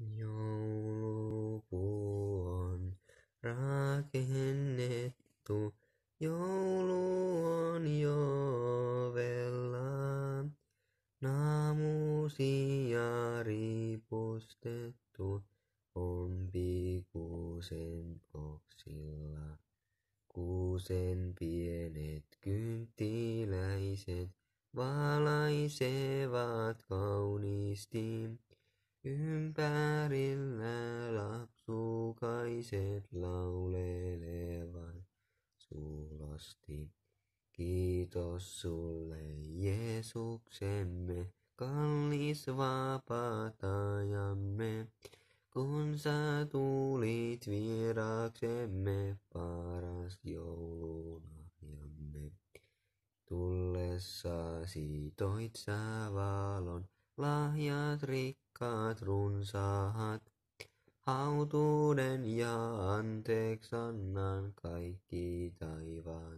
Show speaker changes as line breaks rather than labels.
Joulu on rakennettu, joulu on jo ovella. Naamusia ripustettu on pikusen oksilla. Kuusen pienet kynttiläiset valaisevat kauniisti. Ympärillä lapsukaiset laulelevat sulasti. Kiitos sulle Jeesuksemme, kallis vapatajamme, kun sä tulit vieraksemme paras joulunahjamme. Tullessasi toit sä valon, lahjat rikkaat rakkaat runsaat. Autuuden ja anteeksi annan kaikki taivaan.